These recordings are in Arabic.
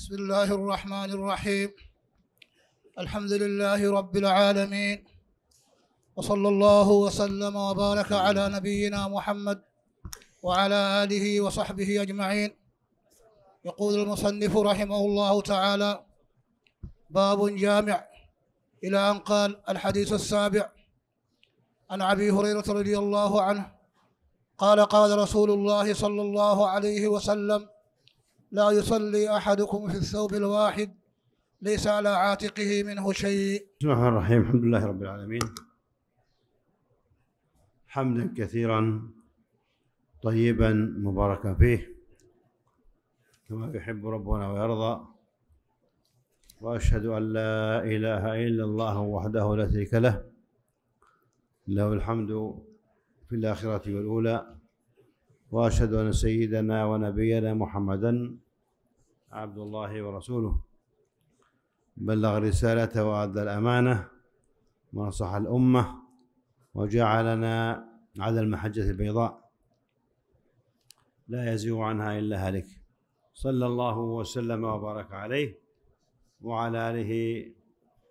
بسم الله الرحمن الرحيم الحمد لله رب العالمين وصلى الله وسلم وبارك على نبينا محمد وعلى آله وصحبه أجمعين يقول المصنف رحمه الله تعالى باب جامع إلى أن قال الحديث السابع عن أبي هريرة رضي الله عنه قال قال رسول الله صلى الله عليه وسلم لا يصلي أحدكم في الثوب الواحد ليس على عاتقه منه شيء بسم الله الرحمن الرحيم الحمد لله رب العالمين حمدا كثيرا طيبا مباركا فيه كما يحب ربنا ويرضى واشهد ان لا اله الا الله وحده لا شريك له له الحمد في الاخره والاولى واشهد ان سيدنا ونبينا محمدا عبد الله ورسوله بلغ رسالته وادى الامانه ونصح الامه وجعلنا على المحجه البيضاء لا يزيغ عنها الا هلك صلى الله وسلم وبارك عليه وعلى اله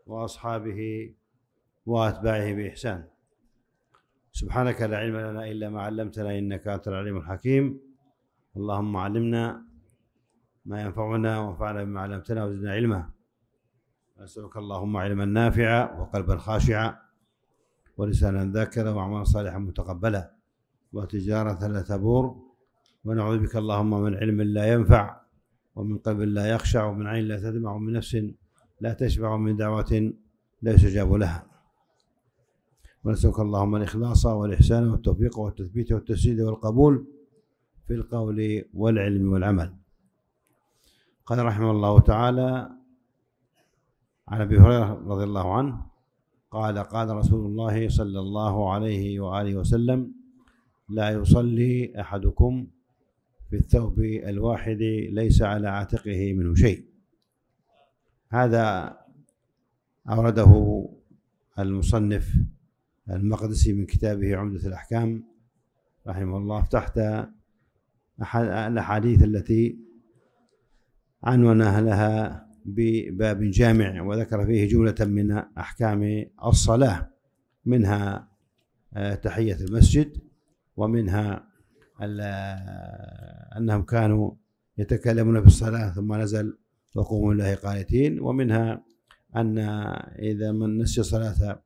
واصحابه واتباعه باحسان سبحانك لا علم لنا إلا ما علمتنا إنك أنت العليم الحكيم اللهم علمنا ما ينفعنا وانفعنا بما علمتنا وزدنا علما نسألك اللهم علما نافعا وقلبا خاشعا ولسانا ذاكرا وأعمالا صالحا متقبلا وتجارة لا تبور ونعوذ بك اللهم من علم لا ينفع ومن قلب لا يخشع ومن عين لا تدمع ومن نفس لا تشبع ومن دعوة لا يستجاب لها ونسألك اللهم الإخلاص والإحسان والتوفيق والتثبيت والتسديد والقبول في القول والعلم والعمل قال رحمه الله تعالى عن أبي هريرة رضي الله عنه قال قال رسول الله صلى الله عليه وآله وسلم لا يصلي أحدكم في الثوب الواحد ليس على عاتقه منه شيء هذا أورده المصنف المقدسي من كتابه عمدة الأحكام رحمه الله تحت الأحاديث التي عنونها لها بباب جامع وذكر فيه جملة من أحكام الصلاة منها آه، تحية المسجد ومنها أنهم كانوا يتكلمون في الصلاة ثم نزل وقوموا لله قانتين ومنها أن إذا من نسي صلاة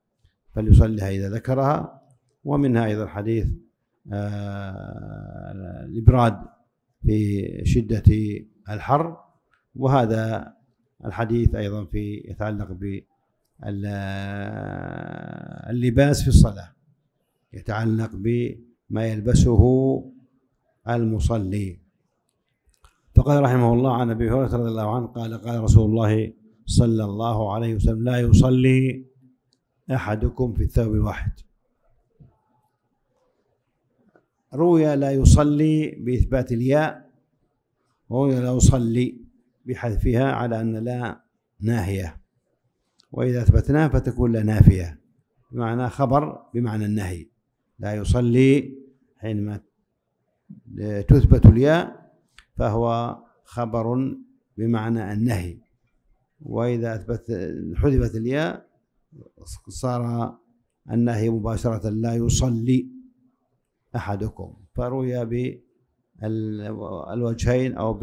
فليصليها إذا ذكرها ومنها أيضا حديث آه، الإبراد في شدة الحر وهذا الحديث أيضا في يتعلق باللباس آه، في الصلاة يتعلق بما يلبسه المصلي فقال رحمه الله عن ابي هريره رضي الله عنه قال قال رسول الله صلى الله عليه وسلم لا يصلي أحدكم في الثوب الواحد روي لا يصلي بإثبات الياء روي لا يصلي بحذفها على أن لا ناهية وإذا أثبتناها فتكون لا نافية بمعنى خبر بمعنى النهي لا يصلي حينما تثبت الياء فهو خبر بمعنى النهي وإذا أثبت حذفت الياء صار النهي مباشرة لا يصلي أحدكم فروي بالوجهين أو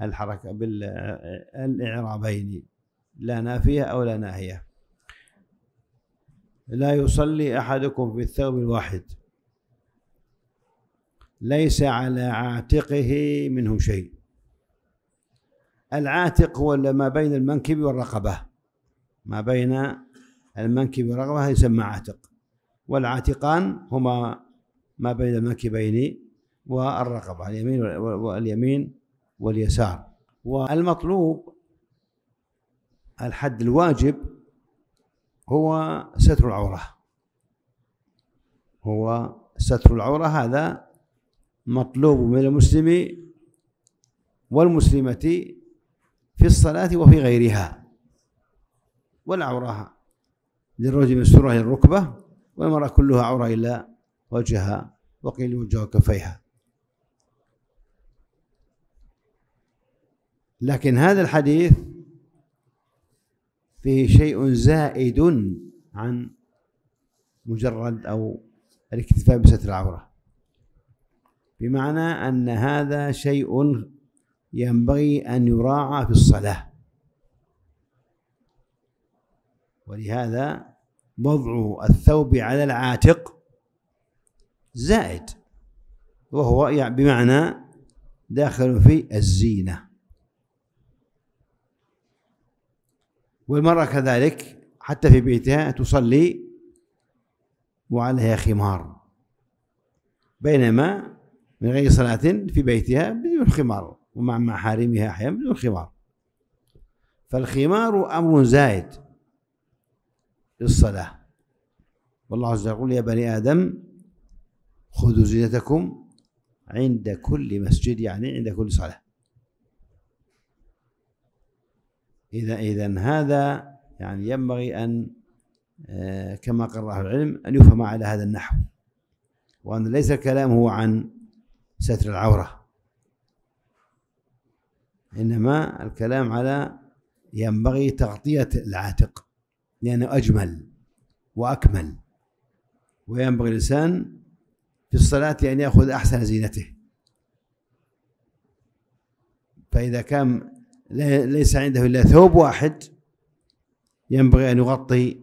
بالحركة بالإعرابين لا نافية أو لا ناهية لا يصلي أحدكم في الثوب الواحد ليس على عاتقه منه شيء العاتق هو ما بين المنكب والرقبة ما بين المنكب والرقبة يسمى عاتق والعاتقان هما ما بين المنكبين والرقبة اليمين واليمين واليسار والمطلوب الحد الواجب هو ستر العورة هو ستر العورة هذا مطلوب من المسلم والمسلمة في الصلاة وفي غيرها والعورة للرجل مستورة إلى الركبة والمرأة كلها عورة إلى وجهها وقيل وجه كفيها لكن هذا الحديث فيه شيء زائد عن مجرد أو الاكتفاء بستر العورة بمعنى أن هذا شيء ينبغي أن يراعى في الصلاة ولهذا وضع الثوب على العاتق زائد وهو يعني بمعنى داخل في الزينة والمرأة كذلك حتى في بيتها تصلي وعليها خمار بينما من غير صلاة في بيتها بدون خمار ومع محارمها أحيانا بدون خمار فالخمار أمر زائد للصلاة والله عز وجل يقول يا بني آدم خذوا زينتكم عند كل مسجد يعني عند كل صلاة إذا إذا هذا يعني ينبغي أن آه، كما قال أهل العلم أن يفهم على هذا النحو وأن ليس الكلام هو عن ستر العورة إنما الكلام على ينبغي تغطية العاتق لأنه أجمل وأكمل وينبغي الإنسان في الصلاة أن يأخذ أحسن زينته فإذا كان ليس عنده إلا ثوب واحد ينبغي أن يغطي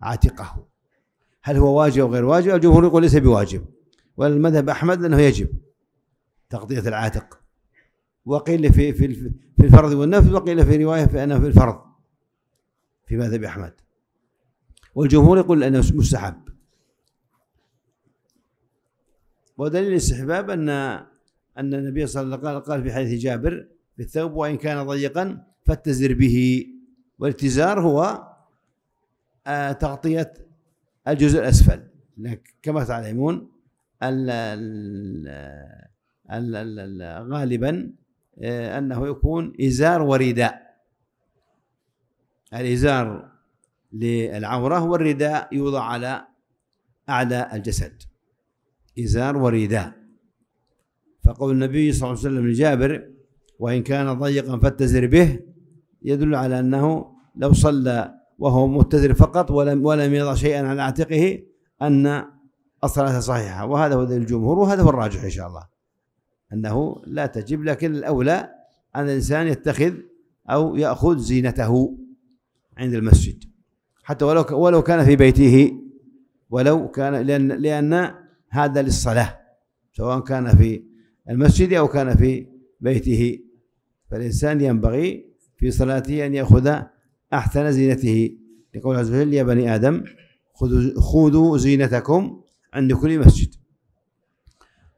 عاتقه هل هو واجب أو غير واجب الجمهور يقول ليس بواجب والمذهب أحمد أنه يجب تغطية العاتق وقيل في في في الفرض والنفل وقيل في رواية في أنه في الفرض في مذهب أحمد والجمهور يقول أنه مستحب ودليل الاستحباب أن أن النبي صلى الله عليه وسلم قال في حديث جابر بالثوب وإن كان ضيقا فاتزر به والاتزار هو آه، تغطية الجزء الأسفل كما تعلمون غالبا آه، أنه يكون إزار ورداء الإزار للعورة والرداء يوضع على أعلى الجسد إزار ورداء فقول النبي صلى الله عليه وسلم لجابر وإن كان ضيقا فاتزر به يدل على أنه لو صلى وهو متزر فقط ولم ولم يضع شيئا على عاتقه أن الصلاة صحيحة وهذا هو الجمهور وهذا هو الراجح إن شاء الله أنه لا تجب لكن الأولى أن الإنسان يتخذ أو يأخذ زينته عند المسجد حتى ولو ولو كان في بيته ولو كان لأن لأن هذا للصلاة سواء كان في المسجد أو كان في بيته فالإنسان ينبغي في صلاته أن يأخذ أحسن زينته لقول عز وجل يا بني آدم خذوا خذوا زينتكم عند كل مسجد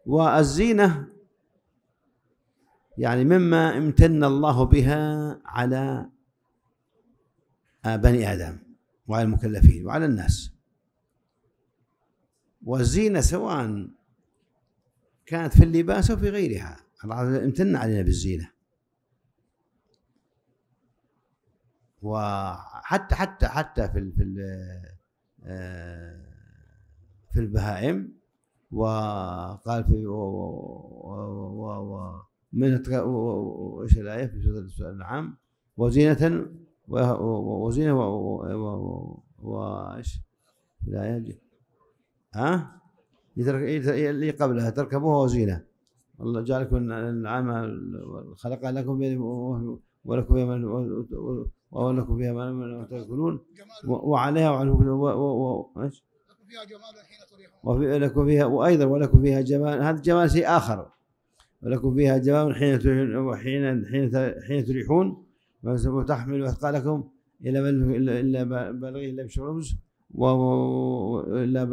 والزينة يعني مما امتن الله بها على بني آدم وعلى المكلفين وعلى الناس والزينة سواء كانت في اللباس أو في غيرها الله امتن علينا بالزينة وحتى حتى حتى في في آه، في البهائم وقال في ومن ايش الايه في سوره الانعام وزينه وزينه وايش لا يجي ها اللي قبلها تركبوها وزينة الله جعلكم النعمة خلق لكم ولكم فيها ولكم فيها ما تأكلون وعليها وعلى فيها جمال حين تريحون وفي لكم فيها وايضا ولكم فيها جمال هذا الجمال شيء اخر ولكم فيها جمال حين وحين حين حين تريحون وتحمل أثقالكم إلى إلا بلغه إلا و وإلا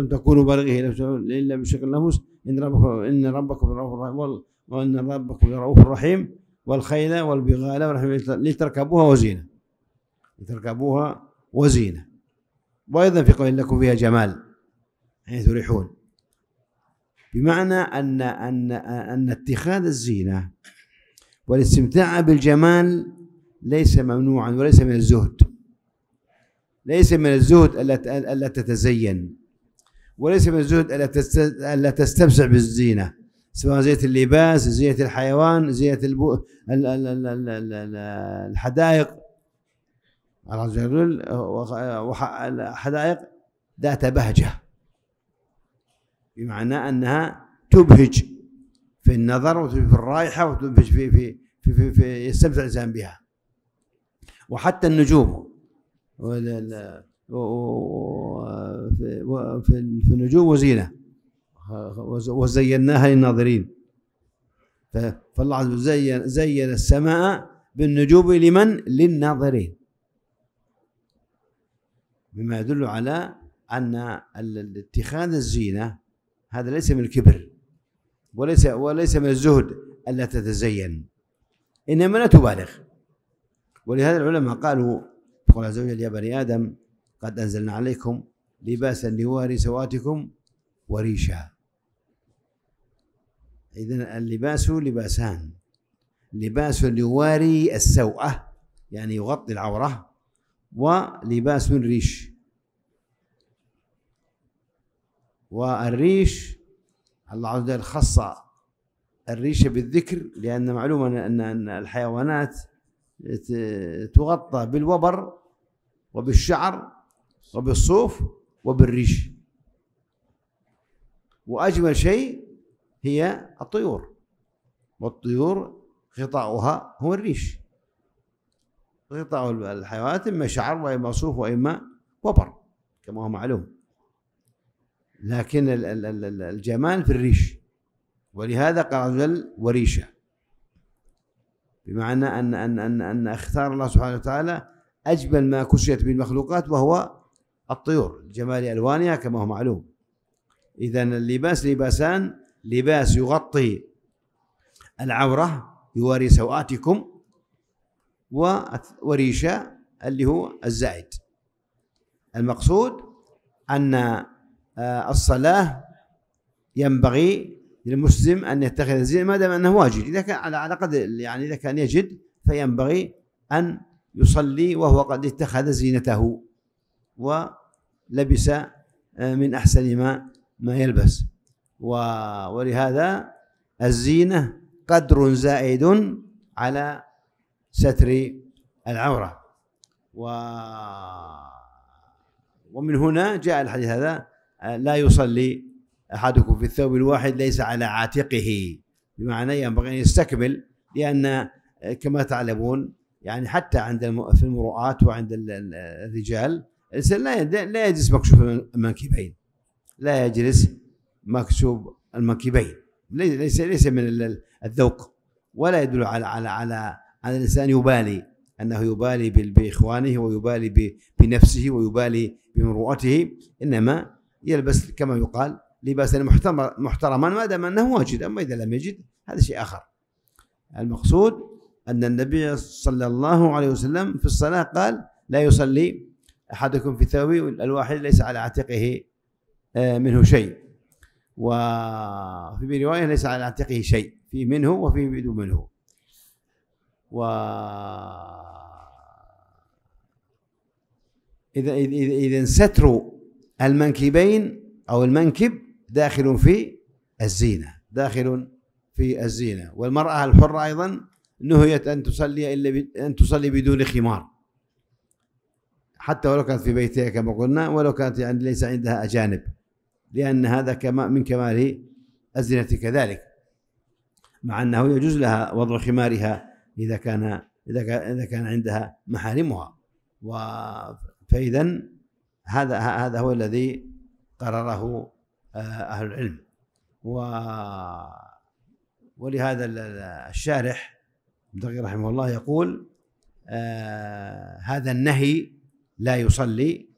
لم تكونوا بلغه إلا بشكل نفوس إن ربكم إن ربكم رؤوف رحيم وإن ربكم رؤوف رحيم والخيل والبغال لتركبوها وزينة لتركبوها وزينة وأيضا في قول لكم فيها جمال حيث تريحون بمعنى أن أن أن اتخاذ الزينة والاستمتاع بالجمال ليس ممنوعا وليس من الزهد ليس من الزهد ألا تتزين وليس من الزهد ألا تستمسع بالزينة سواء زينة اللباس زينة الحيوان زينة البو... الحدائق حدائق ذات بهجة بمعنى أنها تبهج في النظر وفي الرائحه وفي في في في, في, في يستمتع الانسان بها وحتى النجوم وفي النجوم وزينه وزيناها للناظرين فالله عز وجل زين زين السماء بالنجوم لمن؟ للناظرين مما يدل على ان اتخاذ الزينه هذا ليس من الكبر وليس وليس من الزهد ألا تتزين إنما لا تبالغ ولهذا العلماء قالوا قال عز وجل يا بني آدم قد أنزلنا عليكم لباسا لواري سواتكم وريشا إذا اللباس لباسان لباس يواري السوءة يعني يغطي العورة ولباس ريش والريش الله عز وجل خص الريشة بالذكر لأن معلوم أن الحيوانات تغطى بالوبر وبالشعر وبالصوف وبالريش وأجمل شيء هي الطيور والطيور غطاؤها هو الريش غطاء الحيوانات إما شعر وإما صوف وإما وبر كما هو معلوم لكن الجمال في الريش ولهذا قال جل وريشه بمعنى ان ان ان ان اختار الله سبحانه وتعالى اجمل ما كشيت به المخلوقات وهو الطيور جمال الوانها كما هو معلوم اذا اللباس لباسان لباس يغطي العوره يواري سوآتكم وريشه اللي هو الزائد المقصود ان آه، الصلاة ينبغي للمسلم أن يتخذ الزينة ما دام أنه واجب إذا كان على قدر يعني إذا كان يجد فينبغي أن يصلي وهو قد اتخذ زينته ولبس آه، من أحسن ما ما يلبس ولهذا الزينة قدر زائد على ستر العورة و ومن هنا جاء الحديث هذا لا يصلي أحدكم في الثوب الواحد ليس على عاتقه بمعنى ينبغي أن يستكمل لأن آه، كما تعلمون يعني حتى عند في المرؤات وعند الرجال الإنسان لا لا يجلس مكشوف المنكبين لا يجلس مكشوف المنكبين ليس ليس من الذوق ولا يدل على على على على الإنسان يبالي أنه يبالي بإخوانه ويبالي بنفسه ويبالي بمرؤته إنما يلبس كما يقال لباسا محترما ما دام انه واجد اما اذا لم يجد هذا شيء اخر المقصود ان النبي صلى الله عليه وسلم في الصلاه قال لا يصلي احدكم في ثوبه الواحد ليس على عاتقه آه، منه شيء وفي روايه ليس على عاتقه شيء في منه وفي بدون منه و إذا إذا إذا ستر المنكبين أو المنكب داخل في الزينة داخل في الزينة والمرأة الحرة أيضا نهيت أن تصلي إلا أن تصلي بدون خمار حتى ولو كانت في بيتها كما قلنا ولو كانت يعني ليس عندها أجانب لأن هذا كما من كمال الزينة كذلك مع أنه يجوز لها وضع خمارها إذا كان إذا كان عندها محارمها فإذا هذا هذا هو الذي قرره آه، أهل العلم و ولهذا الشارح الدقيق رحمه الله يقول آه هذا النهي لا يصلي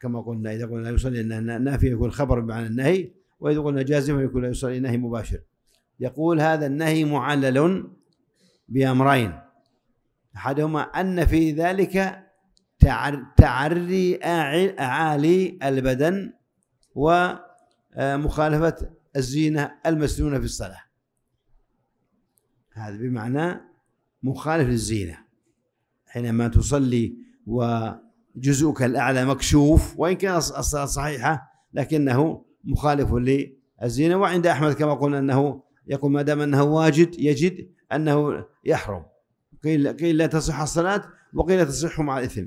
كما قلنا إذا قلنا لا يصلي أنه نافي يكون خبر بمعنى النهي وإذا قلنا جازم يكون لا يصلي نهي مباشر يقول هذا النهي معلل بأمرين أحدهما أن في ذلك تعري أعالي البدن ومخالفة آه، الزينة المسنونة في الصلاة هذا بمعنى مخالف للزينة حينما تصلي وجزءك الأعلى مكشوف وإن كان الصلاة صحيحة لكنه مخالف للزينة وعند أحمد كما قلنا أنه يقول ما دام أنه واجد يجد أنه يحرم قيل قيل لا تصح الصلاة وقيل تصح مع الإثم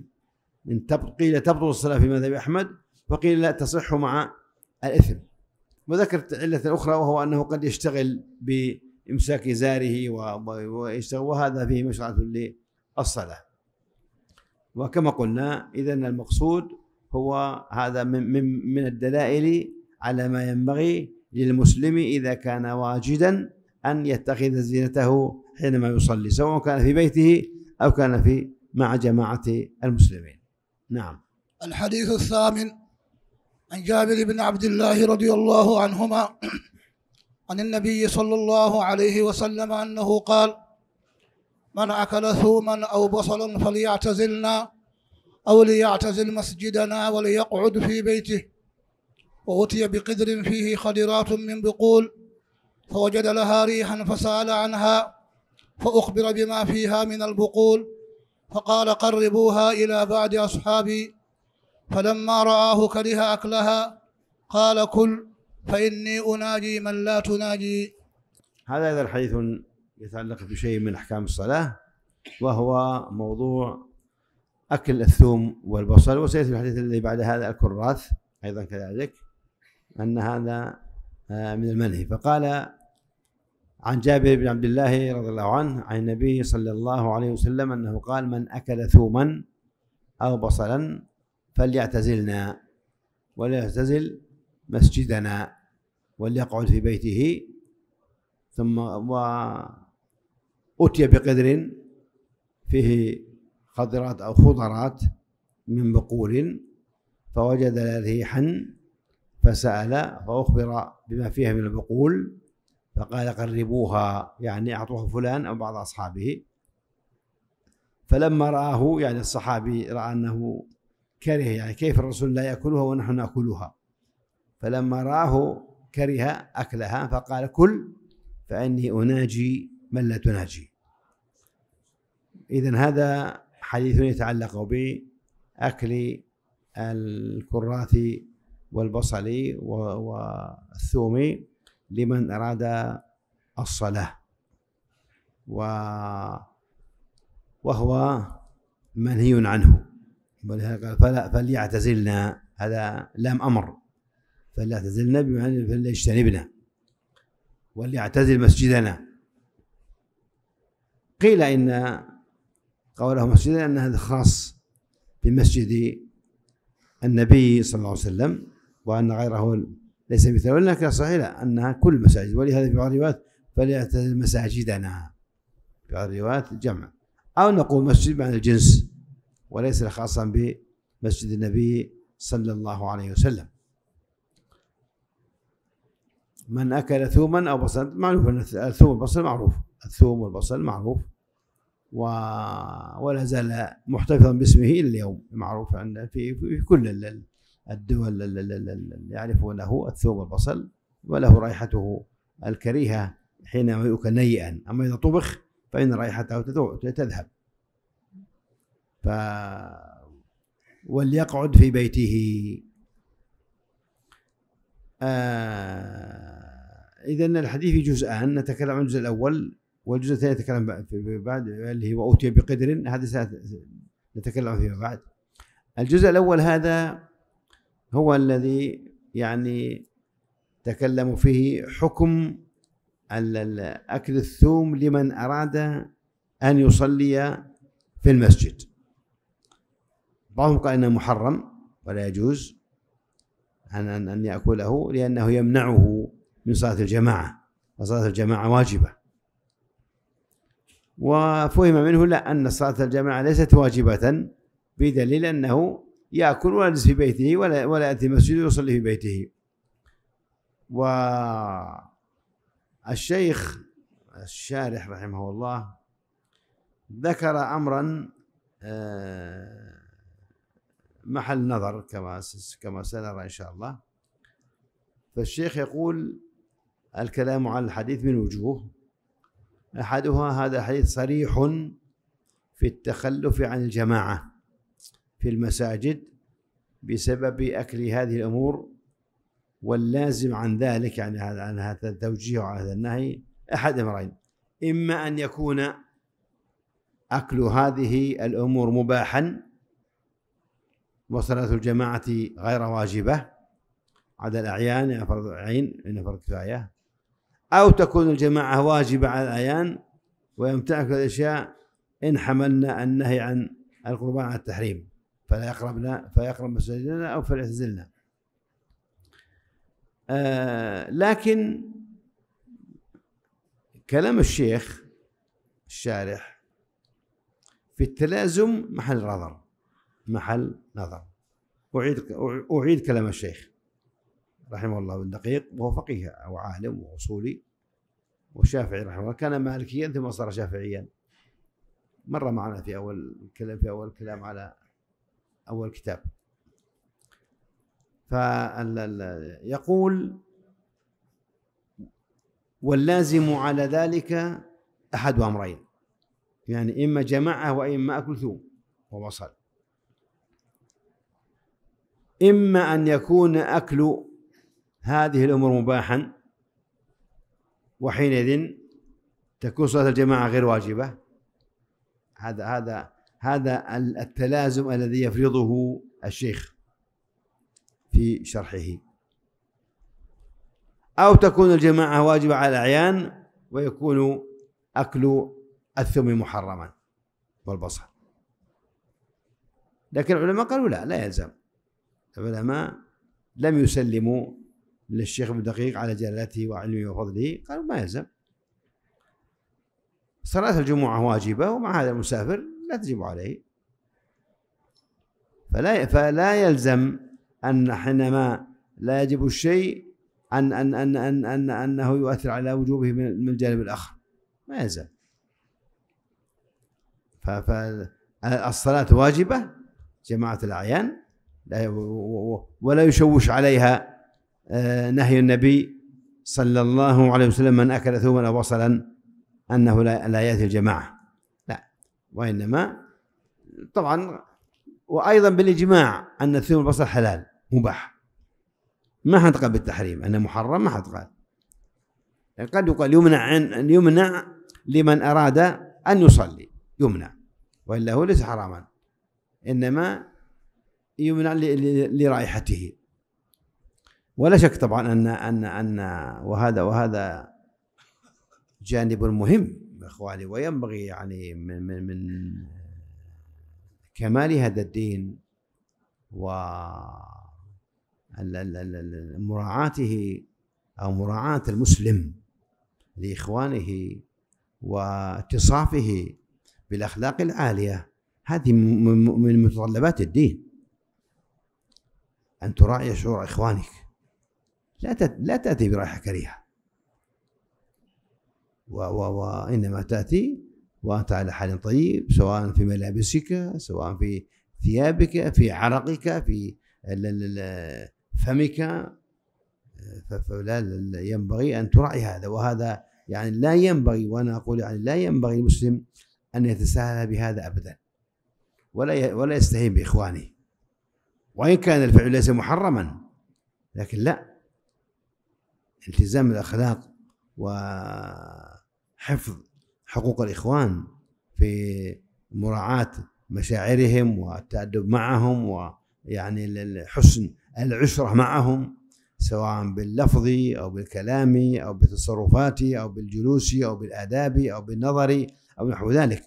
من قيل تبطل الصلاة في مذهب أحمد وقيل لا تصح مع الإثم وذكرت علة أخرى وهو أنه قد يشتغل بإمساك زاره ويشتغل وهذا فيه مشرعة للصلاة وكما قلنا إذا المقصود هو هذا من, من, من الدلائل على ما ينبغي للمسلم إذا كان واجدا أن يتخذ زينته حينما يصلي سواء كان في بيته أو كان في مع جماعة المسلمين نعم الحديث الثامن عن جابر بن عبد الله رضي الله عنهما عن النبي صلى الله عليه وسلم أنه قال من أكل ثوما أو بصلا فليعتزلنا أو ليعتزل مسجدنا وليقعد في بيته وأتي بقدر فيه خدرات من بقول فوجد لها ريحا فسأل عنها فأخبر بما فيها من البقول فقال قربوها إلى بعد أصحابي فلما رآه كره أكلها قال كل فإني أناجي من لا تناجي هذا إذا حديث يتعلق بشيء من أحكام الصلاة وهو موضوع أكل الثوم والبصل وسيأتي الحديث الذي بعد هذا الكراث أيضا كذلك أن هذا آه، من المنهي فقال عن جابر بن عبد الله رضي الله عنه عن النبي صلى الله عليه وسلم أنه قال من أكل ثوما أو بصلا فليعتزلنا وليعتزل مسجدنا وليقعد في بيته ثم وأتي بقدر فيه خضرات أو خضرات من بقول فوجد ريحا فسأل فأخبر بما فيها من البقول فقال قربوها يعني أعطوها فلان أو بعض أصحابه فلما رآه يعني الصحابي رأى أنه كره يعني كيف الرسول لا يأكلها ونحن نأكلها فلما رآه كره أكلها فقال كل فإني أناجي من لا تناجي إذا هذا حديث يتعلق بأكل الكرات والبصل والثوم لمن أراد الصلاة و وهو منهي عنه ولهذا قال فلا فليعتزلنا هذا لام أمر فليعتزلنا بمعنى فليجتنبنا وليعتزل مسجدنا قيل إن قوله مسجدنا أن هذا خاص بمسجد النبي صلى الله عليه وسلم وأن غيره ليس مثلهن صحيح أنها كل المساجد ولهذا في بعض الروايات فليعتزل مساجدنا في بعض الروايات جمع أو نقول مسجد بمعنى الجنس وليس خاصا بمسجد النبي صلى الله عليه وسلم من أكل ثوما أو بصلا معروف الثوم والبصل معروف الثوم والبصل معروف و... ولا زال محتفظا باسمه إلى اليوم معروف عند في, في كل الدول اللي يعرفونه الثوم والبصل وله رائحته الكريهة حين يؤكل نيئا أما إذا طبخ فإن رائحته تذهب ف وليقعد في بيته آه إذا الحديث في جزءان نتكلم عن الجزء الأول والجزء الثاني نتكلم بعد اللي هو أوتي بقدر هذا نتكلم فيما بعد الجزء الأول هذا هو الذي يعني تكلم فيه حكم أكل الثوم لمن أراد أن يصلي في المسجد بعضهم قال إنه محرم ولا يجوز أن أن يأكله لأنه يمنعه من صلاة الجماعة وصلاة الجماعة واجبة وفهم منه لا أن صلاة الجماعة ليست واجبة بدليل أنه ياكل ويجلس في بيته ولا ولا ياتي المسجد ويصلي في بيته والشيخ الشارح رحمه الله ذكر امرا آه، محل نظر كما كما سنرى ان شاء الله فالشيخ يقول الكلام على الحديث من وجوه احدها هذا الحديث صريح في التخلف عن الجماعه في المساجد بسبب أكل هذه الأمور واللازم عن ذلك يعني عن هذا التوجيه وعن هذا النهي أحد أمرين إما أن يكون أكل هذه الأمور مباحا وصلاة الجماعة غير واجبة على الأعيان يعني فرض عين إن يعني فرض كفاية أو تكون الجماعة واجبة على الأعيان ويمتلك الأشياء إن حملنا النهي عن القربان على التحريم فلا يقربنا فيقرب مساجدنا أو فليعتزلنا آه لكن كلام الشيخ الشارح في التلازم محل نظر محل نظر أعيد أعيد كلام الشيخ رحمه الله بن دقيق وهو فقيه وعالم وأصولي والشافعي رحمه الله كان مالكيا ثم صار شافعيا مر معنا في أول الكلام في أول الكلام على أول كتاب فيقول واللازم على ذلك أحد أمرين يعني إما جماعة وإما أكل ثوم وبصل إما أن يكون أكل هذه الأمور مباحا وحينئذ تكون صلاة الجماعة غير واجبة هذا هذا هذا التلازم الذي يفرضه الشيخ في شرحه أو تكون الجماعة واجبة على الأعيان ويكون أكل الثوم محرما والبصل لكن العلماء قالوا لا لا يلزم العلماء لم يسلموا للشيخ ابن دقيق على جلالته وعلمه وفضله قالوا ما يلزم صلاة الجمعة واجبة ومع هذا المسافر لا تجب عليه فلا فلا يلزم أن حينما لا يجب الشيء أن أن أن أن, أن أنه يؤثر على وجوبه من الجانب الآخر ما يلزم فالصلاة واجبة جماعة الأعيان ولا يشوش عليها آه، نهي النبي صلى الله عليه وسلم من أكل ثوما أو بصلا أنه لا يأتي الجماعة وإنما طبعا وأيضا بالإجماع أن الثوم البصل حلال مباح ما حد قال بالتحريم أنه محرم ما حد قال يعني قد يقال يمنع يمنع لمن أراد أن يصلي يمنع وإلا هو ليس حراما إنما يمنع لرائحته ولا شك طبعا أن أن أن وهذا وهذا جانب مهم إخواني وينبغي يعني من, من, من كمال هذا الدين ومراعاته أو مراعاة المسلم لإخوانه واتصافه بالأخلاق العالية هذه من متطلبات الدين أن تراعي شعور إخوانك لا لا تأتي برائحة كريهة وإنما تأتي وأنت على حال طيب سواء في ملابسك سواء في ثيابك في عرقك في فمك فلا ينبغي أن تراعي هذا وهذا يعني لا ينبغي وأنا أقول يعني لا ينبغي المسلم أن يتساهل بهذا أبدا ولا ولا يستهين بإخوانه وإن كان الفعل ليس محرما لكن لا التزام الأخلاق و حفظ حقوق الإخوان في مراعاة مشاعرهم والتأدب معهم ويعني حسن العشرة معهم سواء باللفظ أو بالكلام أو بالتصرفات أو بالجلوس أو بالآداب أو بالنظر أو نحو ذلك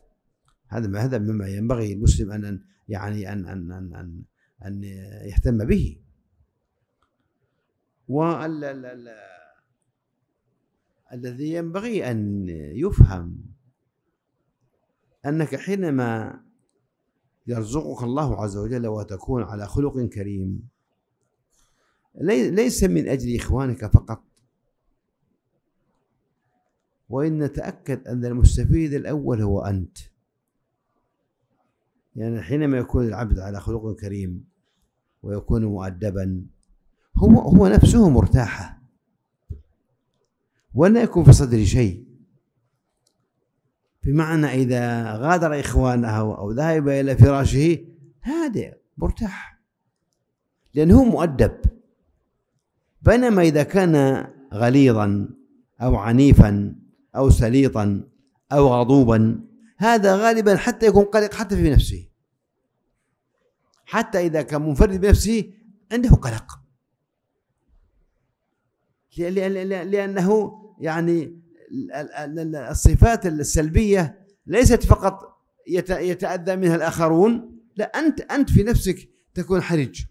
هذا هذا مما ينبغي المسلم أن يعني أن أن أن, أن, أن يهتم به والله الذي ينبغي ان يفهم انك حينما يرزقك الله عز وجل وتكون على خلق كريم ليس من اجل اخوانك فقط وان تاكد ان المستفيد الاول هو انت يعني حينما يكون العبد على خلق كريم ويكون مؤدبا هو هو نفسه مرتاحه ولا يكون في صدري شيء بمعنى إذا غادر إخوانه أو ذهب إلى فراشه هادئ مرتاح لأنه مؤدب بينما إذا كان غليظا أو عنيفا أو سليطا أو غضوبا هذا غالبا حتى يكون قلق حتى في نفسه حتى إذا كان منفرد بنفسه عنده قلق لأنه يعني الصفات السلبية ليست فقط يتأذى منها الآخرون لا أنت أنت في نفسك تكون حرج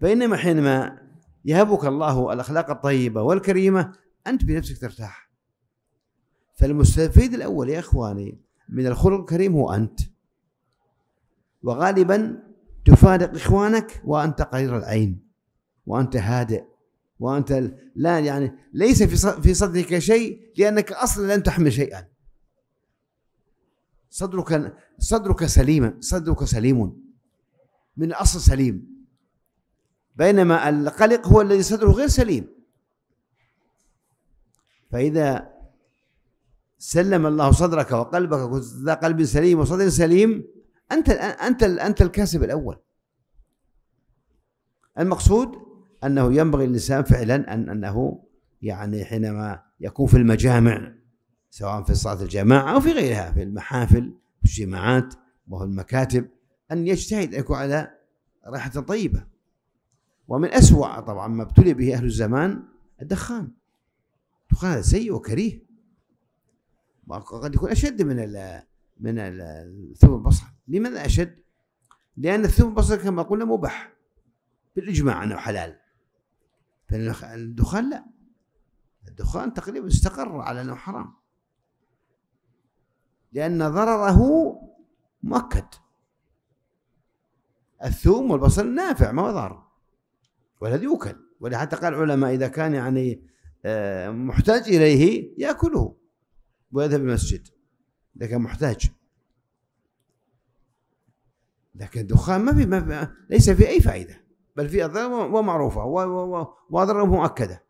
بينما حينما يهبك الله الأخلاق الطيبة والكريمة أنت بنفسك ترتاح فالمستفيد الأول يا إخواني من الخلق الكريم هو أنت وغالبا تفارق إخوانك وأنت قرير العين وأنت هادئ وانت لا يعني ليس في في صدرك شيء لانك اصلا لن تحمل شيئا صدرك صدرك سليما صدرك سليم من اصل سليم بينما القلق هو الذي صدره غير سليم فاذا سلم الله صدرك وقلبك ذا قلب سليم وصدر سليم انت انت انت الكاسب الاول المقصود أنه ينبغي الإنسان فعلا أن أنه يعني حينما يكون في المجامع سواء في صلاة الجماعة أو في غيرها في المحافل في الجماعات وفي المكاتب أن يجتهد أن يكون على رائحة طيبة ومن أسوأ طبعا ما ابتلي به أهل الزمان الدخان الدخان هذا سيء وكريه وقد يكون أشد من الـ من الثوم البصل لماذا أشد؟ لأن الثوم البصل كما قلنا مباح بالإجماع أنه حلال فالدخان لا الدخان تقريبا استقر على انه حرام لان ضرره مؤكد الثوم والبصل نافع ما هو ضار ولا يؤكل ولا حتى قال العلماء اذا كان يعني آه، محتاج اليه ياكله ويذهب المسجد اذا كان محتاج لكن الدخان ما في ما ليس في اي فائده بل في أضرار ومعروفة وأضرار مؤكدة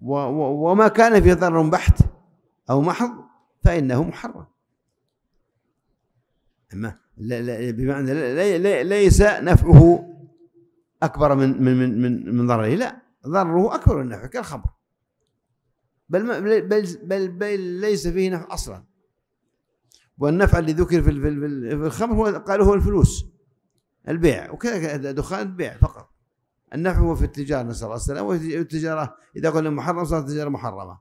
وما كان فيه ضرر بحت أو محض فإنه محرم أما بمعنى ليس نفعه أكبر من من من من, من ضرره لا ضرره أكبر من نفعه كالخمر بل, بل بل بل ليس فيه نفع أصلا والنفع الذي ذكر في الخمر هو قالوا هو الفلوس البيع وكذا دخان بيع فقط النفع هو في التجارة نسأل الله السلامة والتجارة إذا قلنا محرم صارت تجارة محرمة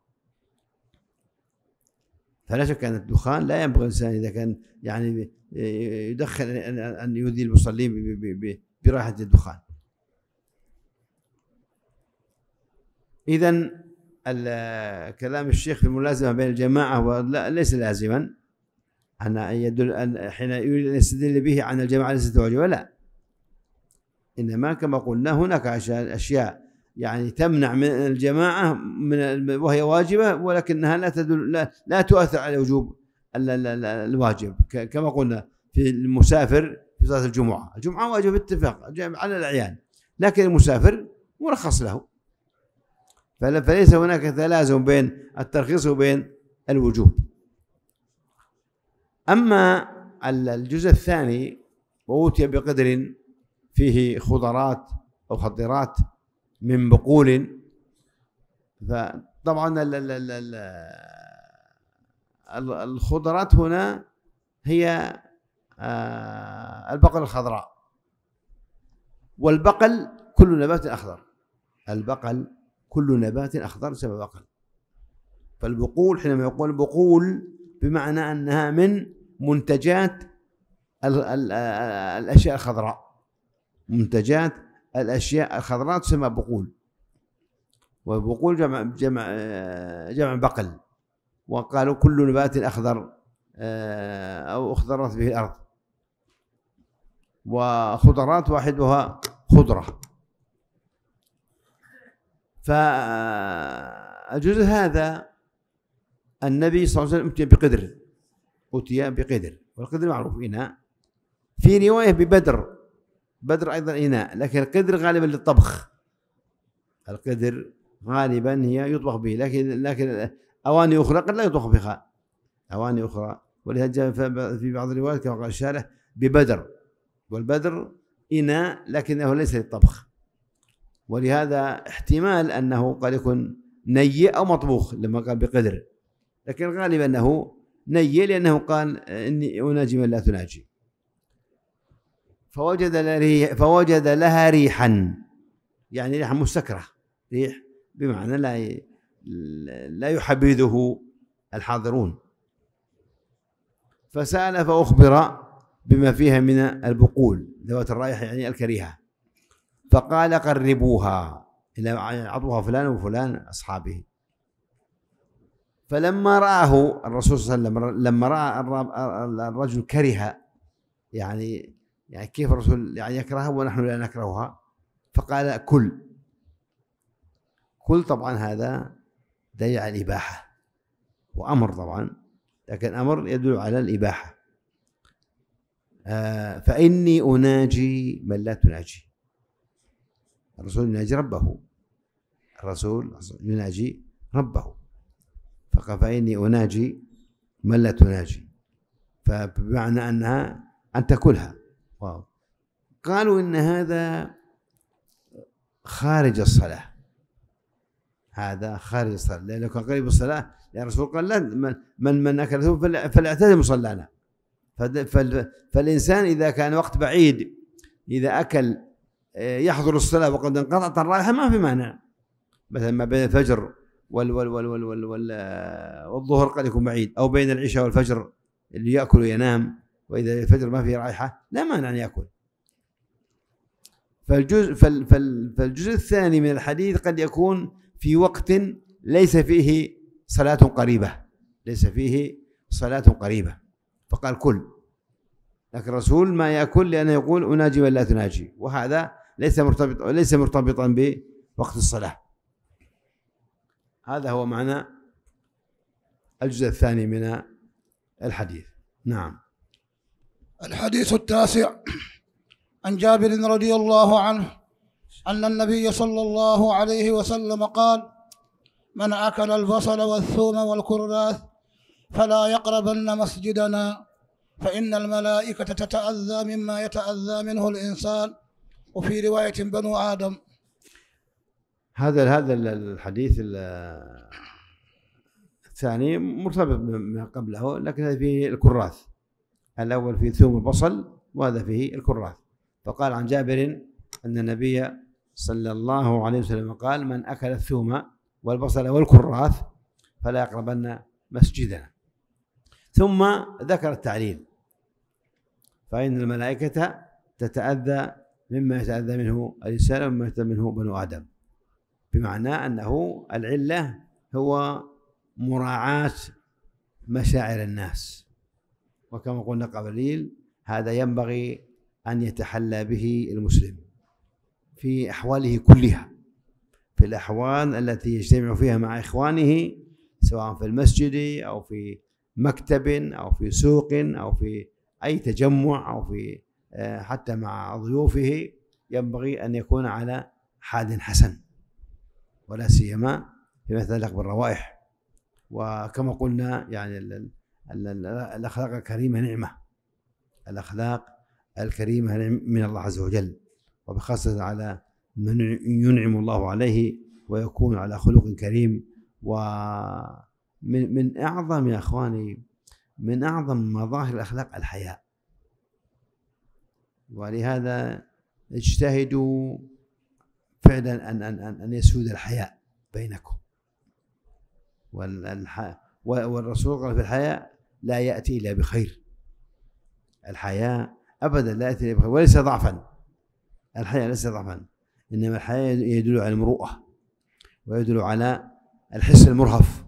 فلا شك أن الدخان لا ينبغي الإنسان إذا كان يعني آه، يدخن أن يؤذي المصلين برائحة الدخان إذا آه، كلام الشيخ في الملازمة بين الجماعة ليس لازما أن يدل أن حين يريد أن يستدل به عن الجماعة ليست واجبة لا إنما كما قلنا هناك أشياء يعني تمنع من الجماعة من وهي واجبة ولكنها لا تدل لا, لا تؤثر على وجوب الواجب كما قلنا في المسافر في صلاة الجمعة الجمعة واجب اتفاق على الأعيان لكن المسافر مرخص له فليس هناك تلازم بين الترخيص وبين الوجوب أما الجزء الثاني وأوتي بقدر فيه خضرات أو خضرات من بقول فطبعا الخضرات هنا هي آه، البقل الخضراء والبقل كل نبات أخضر البقل كل نبات أخضر يسمى بقل فالبقول حينما يقول بقول بمعنى أنها من منتجات آه، الأشياء الخضراء منتجات الأشياء الخضراء تسمى بقول وبقول جمع جمع آه، جمع بقل وقالوا كل نبات أخضر آه، أو أخضرت به الأرض وخضرات واحدها خضرة فالجزء آه، هذا النبي صلى الله عليه وسلم أتي بقدر أتي بقدر والقدر معروف هنا في رواية ببدر بدر أيضا إناء لكن القدر غالبا للطبخ القدر غالبا هي يطبخ به لكن لكن أواني أخرى قد لا يطبخ بها أواني أخرى ولهذا جاء في بعض الروايات كما قال الشارح ببدر والبدر إناء لكنه ليس للطبخ ولهذا احتمال أنه قد يكون نيء أو مطبوخ لما قال بقدر لكن غالبا أنه نيء لأنه قال إني أناجي من لا تناجي فوجد فوجد لها ريحا يعني ريحا مستكره ريح بمعنى لا لا يحبذه الحاضرون فسأل فأخبر بما فيها من البقول ذوات الرائحة يعني الكريهة فقال قربوها إلى عطوها فلان وفلان أصحابه فلما رآه الرسول صلى الله عليه وسلم لما رأى الرجل كره يعني يعني كيف الرسول يعني يكرهها ونحن لا نكرهها فقال كل كل طبعا هذا دليل على الإباحة وأمر طبعا لكن أمر يدل على الإباحة آه فإني أناجي من لا تناجي الرسول يناجي ربه الرسول يناجي ربه فقال فإني أناجي من لا تناجي فبمعنى أنها أن تكلها واو قالوا ان هذا خارج الصلاه هذا خارج الصلاه لانه كان قريب الصلاه لان الرسول قال لن من من, من اكل ثم فليعتزل مصلانا فالانسان اذا كان وقت بعيد اذا اكل آه، يحضر الصلاه وقد انقطعت الرائحه ما في مانع مثلا ما بين الفجر وال وال وال وال وال والظهر قد يكون بعيد او بين العشاء والفجر اللي ياكل وينام واذا الفجر ما فيه رائحه لا مانع ان ياكل فالجزء فالجزء الثاني من الحديث قد يكون في وقت ليس فيه صلاة قريبة ليس فيه صلاة قريبة فقال كل لكن الرسول ما يأكل لأنه يقول أناجي من لا تناجي وهذا ليس مرتبط ليس مرتبطا بوقت الصلاة هذا هو معنى الجزء الثاني من الحديث نعم الحديث التاسع عن جابر رضي الله عنه أن النبي صلى الله عليه وسلم قال من أكل البصل والثوم والكراث فلا يقربن مسجدنا فإن الملائكة تتأذى مما يتأذى منه الإنسان وفي رواية بنو آدم هذا هذا الحديث الثاني مرتبط بما قبله لكن هذا فيه الكراث الأول في ثوم البصل وهذا فيه الكراث فقال عن جابر أن النبي صلى الله عليه وسلم قال من أكل الثوم والبصل والكراث فلا يقربن مسجدنا ثم ذكر التعليل فإن الملائكة تتأذى مما يتأذى منه الإنسان ومما يتأذى منه بنو آدم بمعنى أنه العلة هو مراعاة مشاعر الناس وكما قلنا قبل هذا ينبغي أن يتحلى به المسلم في أحواله كلها في الأحوال التي يجتمع فيها مع إخوانه سواء في المسجد أو في مكتب أو في سوق أو في أي تجمع أو في آه، حتى مع ضيوفه ينبغي أن يكون على حال حسن ولا سيما فيما يتعلق بالروائح وكما قلنا يعني الأخلاق الكريمة نعمة الأخلاق الكريمة نعم- من الله عز وجل وبخاصة على من ينعم الله عليه ويكون على خلق كريم ومن من أعظم يا إخواني من أعظم مظاهر الأخلاق الحياء ولهذا اجتهدوا فعلا أن أن أن, أن يسود الحياء بينكم والرسول قال في الحياء لا يأتي إلا بخير الحياة أبدا لا يأتي إلا بخير وليس ضعفا الحياة ليس ضعفا إنما الحياة يدل على المروءة ويدل على الحس المرهف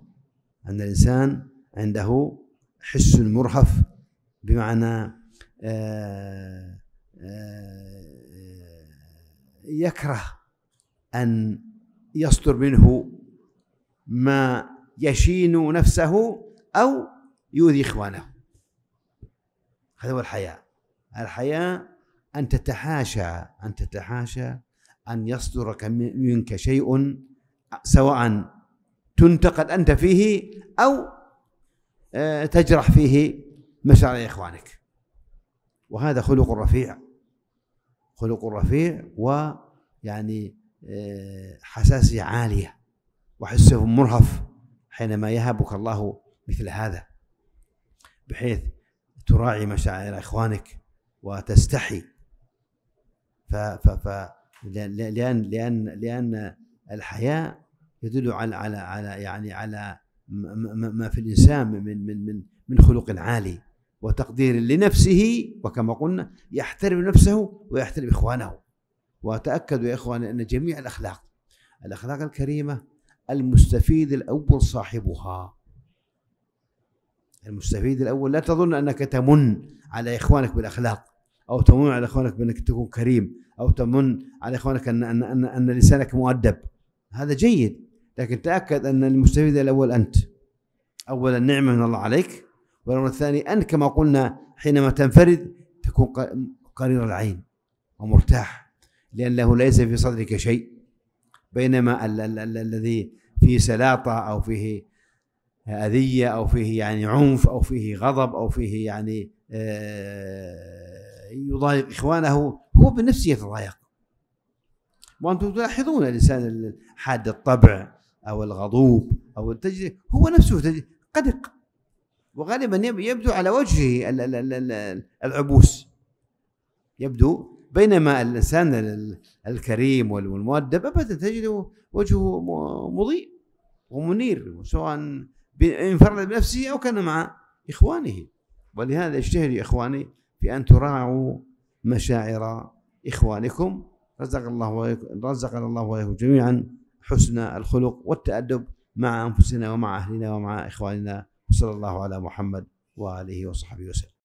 أن الإنسان عنده حس مرهف بمعنى آه، آه، يكره أن يصدر منه ما يشين نفسه أو يؤذي إخوانه هذا هو الحياء الحياء أن تتحاشى أن تتحاشى أن يصدر منك شيء سواء تنتقد أنت فيه أو آه، تجرح فيه مشاعر إخوانك وهذا خلق رفيع خلق رفيع ويعني آه، حساسية عالية وحسه مرهف حينما يهبك الله مثل هذا بحيث تراعي مشاعر اخوانك وتستحي ف ف ف لان لان لان الحياء يدل على على على يعني على ما في الانسان من من من من خلق عالي وتقدير لنفسه وكما قلنا يحترم نفسه ويحترم اخوانه وتاكدوا يا اخوان ان جميع الاخلاق الاخلاق الكريمه المستفيد الاول صاحبها المستفيد الاول لا تظن انك تمن على اخوانك بالاخلاق او تمن على اخوانك بانك تكون كريم او تمن على اخوانك ان ان ان, أن لسانك مؤدب هذا جيد لكن تاكد ان المستفيد الاول انت اولا نعمه من الله عليك والامر الثاني انت كما قلنا حينما تنفرد تكون قرير العين ومرتاح لانه ليس في صدرك شيء بينما الذي فيه سلاطه او فيه أذية أو فيه يعني عنف أو فيه غضب أو فيه يعني آه، يضايق إخوانه هو بنفسه يتضايق وأنتم تلاحظون الإنسان حاد الطبع أو الغضوب أو التجد هو نفسه تجري قلق وغالبا يبدو على وجهه العبوس يبدو بينما الإنسان الكريم والمؤدب أبدا تجده وجهه مضيء ومنير سواء انفرد بنفسه أو كان مع إخوانه ولهذا اجتهدوا يا إخواني في أن تراعوا مشاعر إخوانكم رزق الله رزقنا الله وإياكم جميعا حسن الخلق والتأدب مع أنفسنا ومع أهلنا ومع إخواننا وصلى الله على محمد وآله وصحبه وسلم